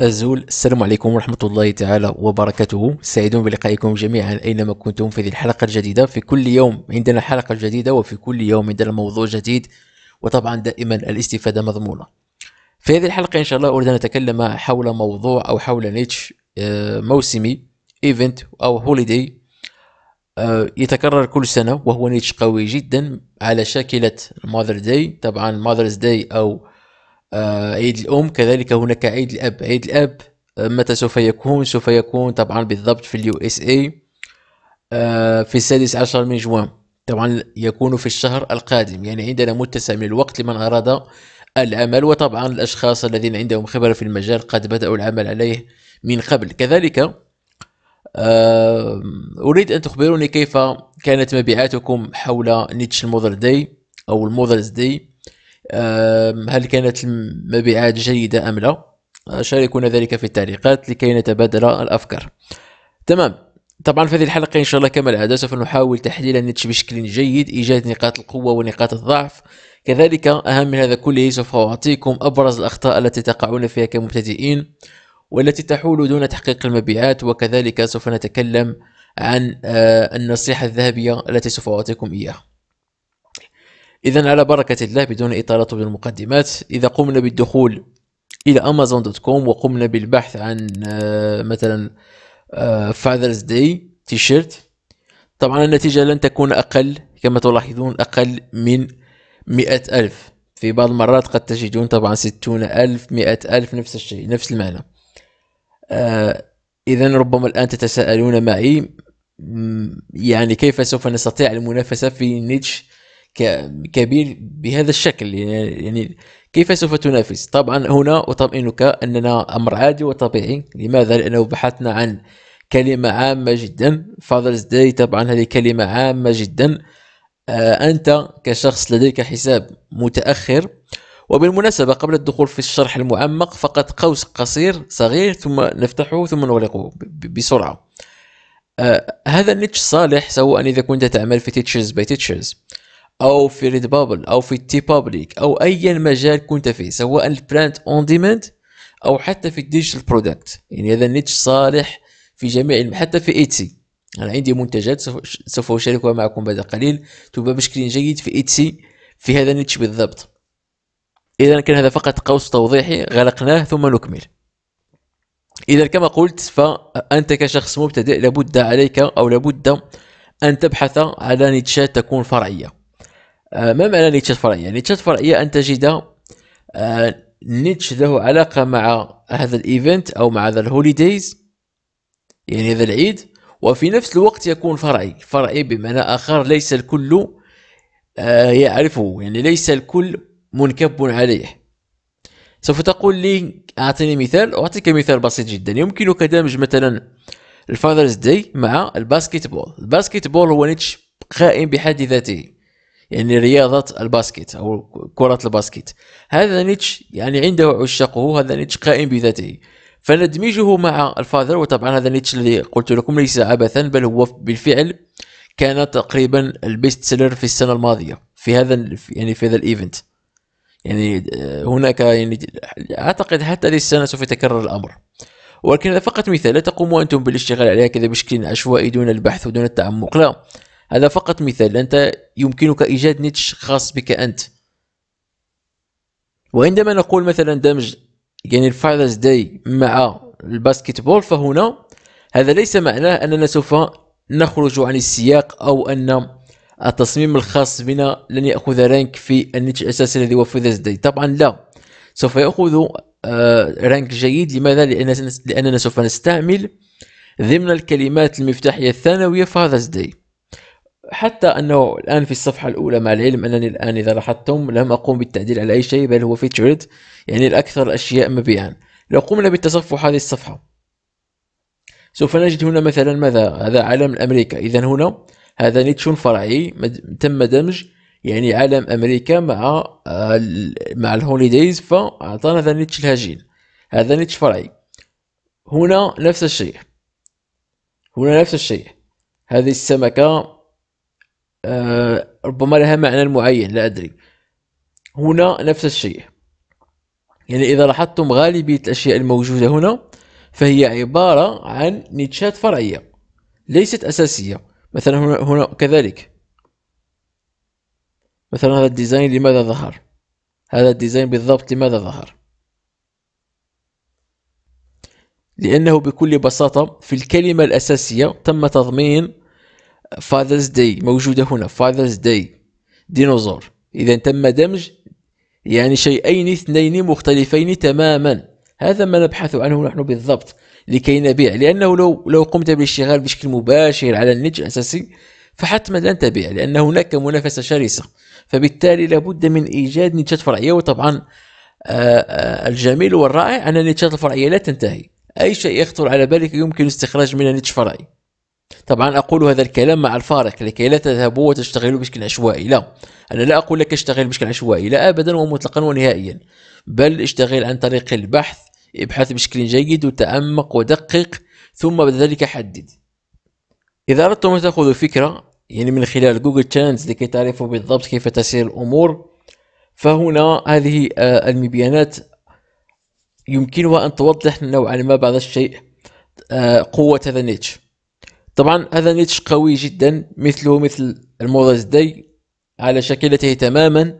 أزول السلام عليكم ورحمة الله تعالى وبركاته سعيدون بلقائكم جميعا أينما كنتم في هذه الحلقة الجديدة في كل يوم عندنا حلقة جديدة وفي كل يوم عندنا موضوع جديد وطبعا دائما الاستفادة مضمونة في هذه الحلقة إن شاء الله أريد أن أتكلم حول موضوع أو حول نيتش آه، موسمي ايفنت أو هوليدي آه، يتكرر كل سنة وهو نيتش قوي جدا على شاكلة ماذر داي طبعا ماذرز داي أو آه، عيد الأم كذلك هناك عيد الأب عيد الأب آه، متى سوف يكون سوف يكون طبعا بالضبط في اليو اس اي آه، في السادس عشر من جوان طبعا يكون في الشهر القادم يعني عندنا متسع من الوقت لمن أراد العمل وطبعا الأشخاص الذين عندهم خبرة في المجال قد بدأوا العمل عليه من قبل كذلك أريد أن تخبروني كيف كانت مبيعاتكم حول نيتش المودر داي أو المودرز داي هل كانت المبيعات جيدة أم لا شاركونا ذلك في التعليقات لكي نتبادل الأفكار تمام طبعا في هذه الحلقة إن شاء الله كما العادة سوف نحاول تحليل النتش بشكل جيد إيجاد نقاط القوة ونقاط الضعف كذلك أهم من هذا كله سوف أعطيكم أبرز الأخطاء التي تقعون فيها كمبتدئين والتي تحول دون تحقيق المبيعات وكذلك سوف نتكلم عن آه، النصيحة الذهبية التي سوف أعطيكم إياها إذا على بركة الله بدون إطالة بالمقدمات إذا قمنا بالدخول إلى أمازون دوت كوم وقمنا بالبحث عن آه، مثلا فاذرز داي تيشيرت طبعا النتيجة لن تكون أقل كما تلاحظون أقل من مئة ألف في بعض المرات قد تجدون طبعا ستون ألف مئة ألف نفس الشيء نفس المعنى آه، إذا ربما الآن تتساءلون معي يعني كيف سوف نستطيع المنافسة في نيتش كبير بهذا الشكل يعني كيف سوف تنافس طبعا هنا أطمئنك أننا أمر عادي وطبيعي لماذا لأنه بحثنا عن كلمة عامة جدا فاذرز داي طبعا هذه كلمة عامة جدا آه، أنت كشخص لديك حساب متأخر وبالمناسبة قبل الدخول في الشرح المعمق فقط قوس قصير صغير ثم نفتحه ثم نغلقه بسرعة آه، هذا النيتش صالح سواء إذا كنت تعمل في تيتشرز باي تيتشرز او في ريد بابل او في تي بابليك او اي مجال كنت فيه سواء البراند اون ديماند او حتى في الديجيتال برودكت يعني هذا النيتش صالح في جميع حتى في ايتسي انا عندي منتجات سوف اشاركها معكم بعد قليل تبقى بشكل جيد في ايتسي في هذا النيتش بالضبط اذا كان هذا فقط قوس توضيحي غلقناه ثم نكمل اذا كما قلت فانت كشخص مبتدئ لابد عليك او لابد ان تبحث على نيتشات تكون فرعيه آه، ما معنى نيتشه الفرعيه نيتشه الفرعيه ان تجد آه، نيتش له علاقه مع هذا الايفنت او مع هذا الهوليديز يعني هذا العيد وفي نفس الوقت يكون فرعي فرعي بمعنى اخر ليس الكل آه، يعرفه يعني ليس الكل منكب عليه سوف تقول لي اعطيني مثال اعطيك مثال بسيط جدا يمكنك دمج مثلا الفاذرز داي مع الباسكتبول الباسكتبول هو نيتش قائم بحد ذاته يعني رياضه الباسكت او كره الباسكت هذا نيتش يعني عنده عشاقه هذا نيتش قائم بذاته فندمجه مع الفاذر وطبعا هذا نيتش الذي قلت لكم ليس عبثا بل هو بالفعل كان تقريبا البيست سيلر في السنه الماضيه في هذا يعني في هذا الايفنت يعني آه، هناك يعني اعتقد حتى هذه السنه سوف يتكرر الامر ولكن هذا فقط مثال لا تقوموا انتم بالاشتغال عليها كذا بشكل عشوائي دون البحث ودون التعمق لا هذا فقط مثال أنت يمكنك إيجاد نيتش خاص بك أنت وعندما نقول مثلا دمج يعني الفاذرز داي مع الباسكتبول فهنا هذا ليس معناه أننا سوف نخرج عن السياق أو أن التصميم الخاص بنا لن يأخذ رانك في النيتش الأساسي الذي هو فاذرز داي طبعا لا سوف يأخذ آه، رانك جيد لماذا؟ لأننا سوف نستعمل ضمن الكلمات المفتاحية الثانوية فاذرز داي حتى أنه الآن في الصفحة الأولى مع العلم أنني الآن إذا لاحظتم لم أقوم بالتعديل على أي شيء بل هو فيتشرد يعني الأكثر الأشياء مبيعا لو قمنا بالتصفح هذه الصفحة سوف نجد هنا مثلا ماذا هذا علم أمريكا إذا هنا هذا نيتش فرعي تم دمج يعني علم أمريكا مع آه، مع الهوليديز فأعطانا هذا نيتش الهجين هذا نيتش فرعي هنا نفس الشيء هنا نفس الشيء هذه السمكة آه، ربما لها معنى معين لا أدري هنا نفس الشيء يعني إذا لاحظتم غالبية الأشياء الموجودة هنا فهي عبارة عن نيتشات فرعية ليست أساسية مثلا هنا, هنا كذلك مثلا هذا الديزاين لماذا ظهر هذا الديزاين بالضبط لماذا ظهر لأنه بكل بساطة في الكلمة الأساسية تم تضمين فاذرز داي موجوده هنا فاذرز داي ديناصور اذا تم دمج يعني شيئين اثنين مختلفين تماما هذا ما نبحث عنه نحن بالضبط لكي نبيع لانه لو لو قمت بالاشتغال بشكل مباشر على النج الاساسي فحتما لن تبيع لان هناك منافسه شرسه فبالتالي لابد من ايجاد نيتشات فرعيه وطبعا آه، آه، الجميل والرائع ان النيتشات الفرعيه لا تنتهي اي شيء يخطر على بالك يمكن استخراج من نتش فرعي طبعا أقول هذا الكلام مع الفارق لكي لا تذهبوا وتشتغلوا بشكل عشوائي لا أنا لا أقول لك اشتغل بشكل عشوائي لا أبدا ومطلقا ونهائيا بل اشتغل عن طريق البحث ابحث بشكل جيد وتأمق ودقق ثم بعد ذلك حدد إذا أردتم أن تأخذوا فكرة يعني من خلال جوجل ترندز لكي تعرفوا بالضبط كيف تسير الأمور فهنا هذه آه، المبيانات يمكنها أن توضح نوعا ما بعض الشيء آه، قوة هذا النيتش طبعا هذا نيتش قوي جدا مثله مثل المورز داي على شكلته تماما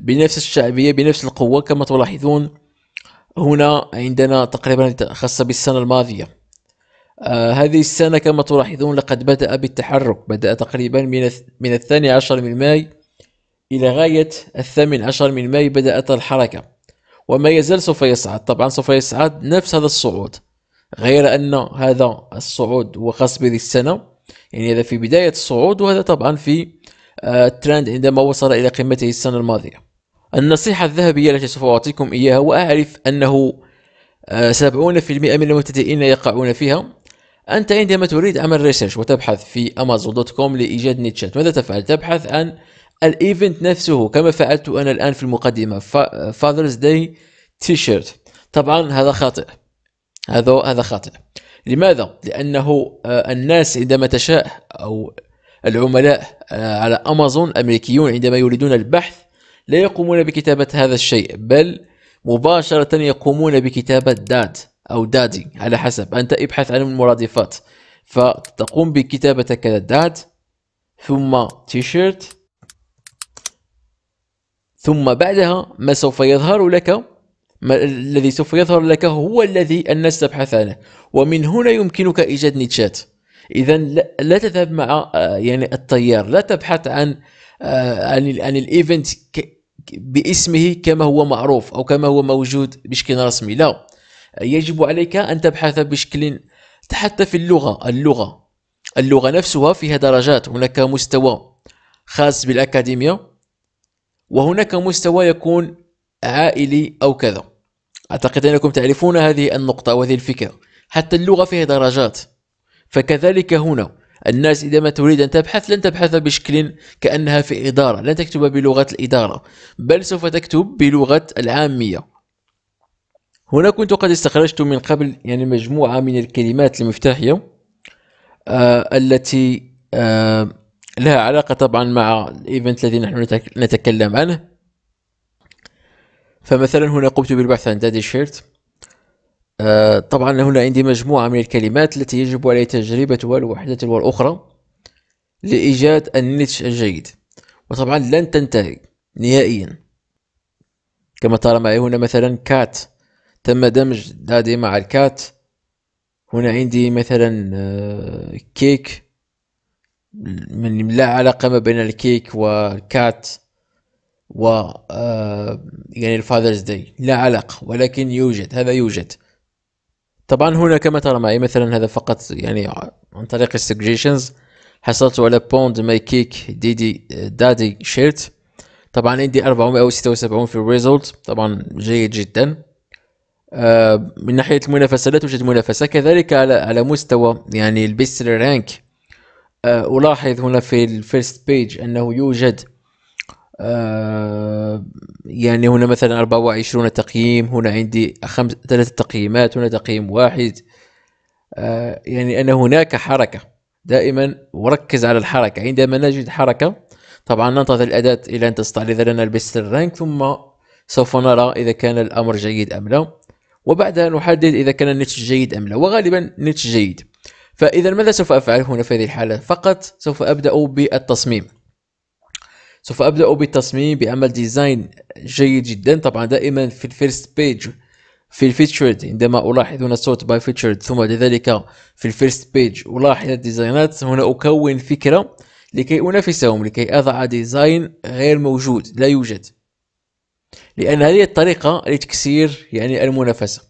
بنفس الشعبية بنفس القوة كما تلاحظون هنا عندنا تقريبا خاصة بالسنة الماضية آه هذه السنة كما تلاحظون لقد بدأ بالتحرك بدأ تقريبا من من الثاني عشر من ماي إلى غاية الثامن عشر من ماي بدأت الحركة وما يزال سوف يصعد طبعا سوف يصعد نفس هذا الصعود غير أن هذا الصعود هو خاص بهذه السنة يعني هذا في بداية الصعود وهذا طبعا في الترند آه، عندما وصل إلى قمته السنة الماضية النصيحة الذهبية التي سوف أعطيكم إياها وأعرف أنه 70% آه، من المبتدئين يقعون فيها أنت عندما تريد عمل ريسيرش وتبحث في أمازون دوت كوم لإيجاد نيتشات ماذا تفعل؟ تبحث عن الايفنت نفسه كما فعلت أنا الآن في المقدمة فاذرز داي تي شيرت طبعا هذا خاطئ هذا هذا خاطئ لماذا؟ لأنه آه، الناس عندما تشاء أو العملاء آه، على أمازون الأمريكيون عندما يريدون البحث لا يقومون بكتابة هذا الشيء بل مباشرة يقومون بكتابة داد أو دادي على حسب أنت ابحث عن المرادفات فتقوم بكتابة كذا داد ثم تيشيرت ثم بعدها ما سوف يظهر لك الذي سوف يظهر لك هو الذي الناس تبحث عنه ومن هنا يمكنك إيجاد نيتشات إذا لا تذهب مع آه، يعني التيار لا تبحث عن آه، عن عن الايفنت باسمه كما هو معروف او كما هو موجود بشكل رسمي لا يجب عليك ان تبحث بشكل حتى في اللغه اللغه اللغه نفسها فيها درجات هناك مستوى خاص بالاكاديميه وهناك مستوى يكون عائلي او كذا أعتقد أنكم تعرفون هذه النقطة وهذه الفكرة حتى اللغة فيها درجات فكذلك هنا الناس إذا ما تريد أن تبحث لن تبحث بشكل كأنها في إدارة لن تكتب بلغة الإدارة بل سوف تكتب بلغة العامية هنا كنت قد استخرجت من قبل يعني مجموعة من الكلمات المفتاحية آه التي آه لها علاقة طبعا مع الإيفنت الذي نحن نتكلم عنه فمثلا هنا قمت بالبحث عن دادي شيرت آه، طبعا هنا عندي مجموعة من الكلمات التي يجب علي تجربتها الوحدة والأخرى لإيجاد النتش الجيد وطبعا لن تنتهي نهائيا كما ترى معي هنا مثلا كات تم دمج دادي مع الكات هنا عندي مثلا آه، كيك من لا علاقة ما بين الكيك والكات و آه، يعني الفاذرز داي لا علاقة ولكن يوجد هذا يوجد طبعا هنا كما ترى معي مثلا هذا فقط يعني عن طريق السجيشنز حصلت على بوند ماي كيك ديدي دادي شيرت طبعا عندي 476 في الريزولت طبعا جيد جدا آه، من ناحية المنافسة لا توجد منافسة كذلك على على مستوى يعني البيست رانك آه، ألاحظ هنا في الفيرست بيج أنه يوجد آه، يعني هنا مثلا 24 تقييم هنا عندي خمس ثلاثة تقييمات هنا تقييم واحد آه، يعني أن هناك حركة دائما وركز على الحركة عندما نجد حركة طبعا ننتظر الأداة إلى أن تستعرض لنا البيست رانك ثم سوف نرى إذا كان الأمر جيد أم لا وبعدها نحدد إذا كان النتج جيد أم لا وغالبا نتج جيد فإذا ماذا سوف أفعل هنا في هذه الحالة فقط سوف أبدأ بالتصميم سوف أبدأ بالتصميم بعمل ديزاين جيد جدا طبعا دائما في الفيرست بيج في الفيتشرد عندما ألاحظ هنا صوت باي فيتشرد ثم بعد ذلك في الفيرست بيج ألاحظ الديزاينات هنا أكون فكرة لكي أنافسهم لكي أضع ديزاين غير موجود لا يوجد لأن هذه الطريقة لتكسير يعني المنافسة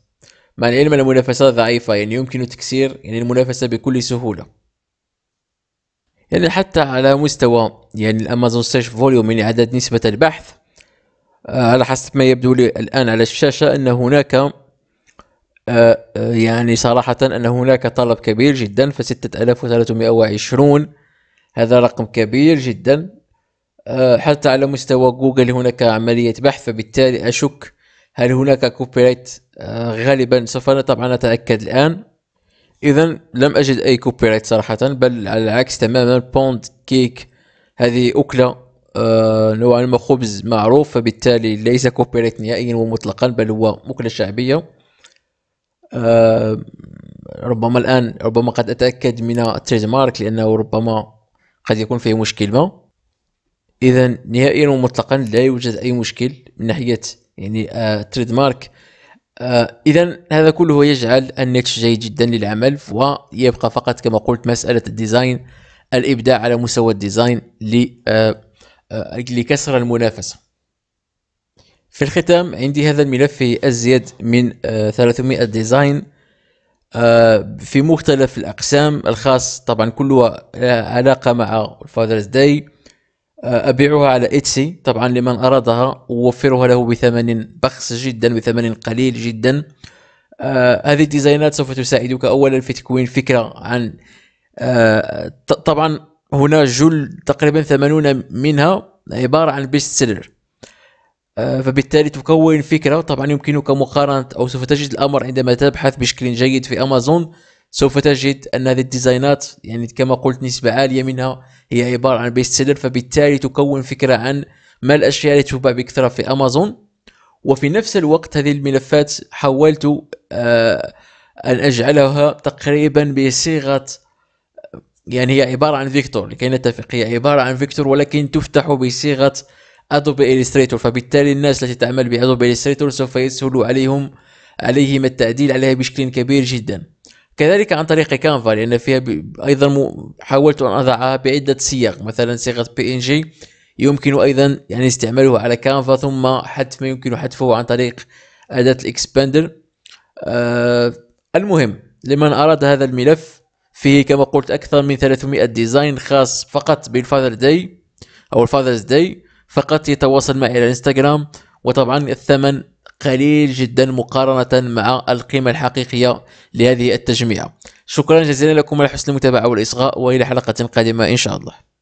مع العلم المنافسة ضعيفة يعني يمكن تكسير يعني المنافسة بكل سهولة يعني حتى على مستوى يعني الامازون سيرش فوليوم يعني عدد نسبة البحث آه، على حسب ما يبدو لي الان على الشاشة ان هناك آه، آه، يعني صراحة ان هناك طلب كبير جدا ف 6320 هذا رقم كبير جدا حتى على مستوى جوجل هناك عملية بحث فبالتالي اشك هل هناك كوبي رايت غالبا سوف طبعا نتاكد الان اذا لم اجد اي كوبي رايت صراحه بل على العكس تماما بوند كيك هذه اكله آه نوعا ما خبز معروف فبالتالي ليس كوبي رايت نهائيا ومطلقا بل هو أكلة شعبية آه ربما الآن ربما قد أتأكد من التريد مارك لأنه ربما قد يكون فيه مشكل ما إذا نهائيا ومطلقا لا يوجد أي مشكل من ناحية يعني التريد آه مارك آه، اذا هذا كله يجعل النيتش جيد جدا للعمل ويبقى فقط كما قلت مساله الديزاين الابداع على مستوى الديزاين آه، آه، لكسر المنافسه في الختام عندي هذا الملف في ازيد من 300 ديزاين في مختلف الاقسام الخاص طبعا كله علاقه مع فادرز داي آه، ابيعها على اتسي طبعا لمن ارادها واوفرها له بثمن بخس جدا بثمن قليل جدا آه هذه الديزاينات سوف تساعدك اولا في تكوين فكره عن آه طبعا هنا جل تقريبا 80 منها عباره عن بيست سيلر آه فبالتالي تكون فكره طبعا يمكنك مقارنه او سوف تجد الامر عندما تبحث بشكل جيد في امازون سوف تجد ان هذه الديزاينات يعني كما قلت نسبه عاليه منها هي عباره عن بيست سيلر فبالتالي تكون فكره عن ما الاشياء التي تباع بكثره في امازون وفي نفس الوقت هذه الملفات حاولت آه، ان اجعلها تقريبا بصيغه يعني هي عباره عن فيكتور لكي نتفق هي عباره عن فيكتور ولكن تفتح بصيغه ادوبي الستريتور فبالتالي الناس التي تعمل بادوبي الستريتور سوف يسهل عليهم عليهم التعديل عليها بشكل كبير جدا كذلك عن طريق كانفا لان فيها ايضا حاولت ان اضعها بعده صيغ مثلا صيغه بي ان جي يمكن ايضا يعني استعماله على كانفا ثم حذف ما يمكن حذفه عن طريق اداه الاكسباندر آه المهم لمن اراد هذا الملف فيه كما قلت اكثر من 300 ديزاين خاص فقط بالفاذر داي او الفاذرز داي فقط يتواصل معي على الانستغرام وطبعا الثمن قليل جدا مقارنة مع القيمة الحقيقية لهذه التجميعة شكرا جزيلا لكم على حسن المتابعة والإصغاء وإلى حلقة قادمة إن شاء الله